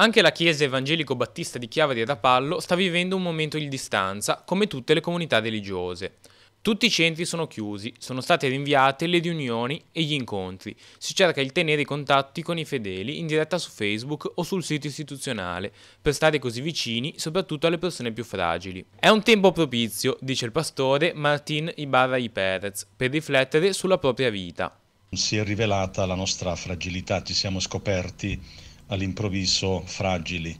Anche la chiesa evangelico-battista di Chiavari ed Apallo sta vivendo un momento di distanza, come tutte le comunità religiose. Tutti i centri sono chiusi, sono state rinviate le riunioni e gli incontri. Si cerca di tenere i contatti con i fedeli in diretta su Facebook o sul sito istituzionale, per stare così vicini soprattutto alle persone più fragili. È un tempo propizio, dice il pastore Martin Ibarra I Perez, per riflettere sulla propria vita. Si è rivelata la nostra fragilità, ci siamo scoperti all'improvviso fragili.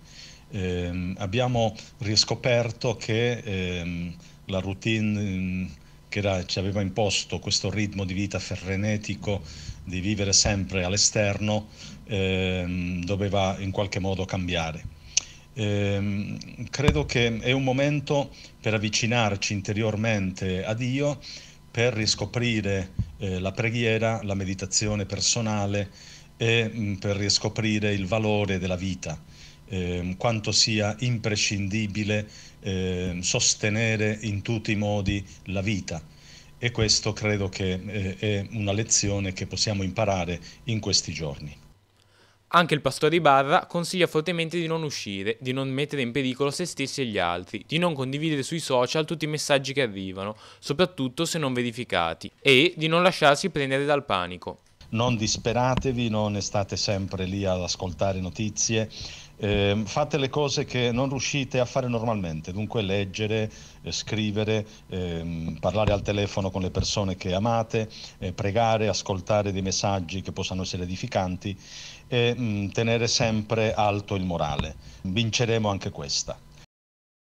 Eh, abbiamo riscoperto che eh, la routine ehm, che era, ci aveva imposto questo ritmo di vita frenetico di vivere sempre all'esterno eh, doveva in qualche modo cambiare. Ehm, credo che è un momento per avvicinarci interiormente a Dio, per riscoprire eh, la preghiera, la meditazione personale, e mm, per riscoprire il valore della vita, eh, quanto sia imprescindibile eh, sostenere in tutti i modi la vita. E questo credo che eh, è una lezione che possiamo imparare in questi giorni. Anche il pastore Ibarra consiglia fortemente di non uscire, di non mettere in pericolo se stessi e gli altri, di non condividere sui social tutti i messaggi che arrivano, soprattutto se non verificati, e di non lasciarsi prendere dal panico non disperatevi, non state sempre lì ad ascoltare notizie, eh, fate le cose che non riuscite a fare normalmente, dunque leggere, eh, scrivere, eh, parlare al telefono con le persone che amate, eh, pregare, ascoltare dei messaggi che possano essere edificanti e mh, mm, tenere sempre alto il morale. Vinceremo anche questa.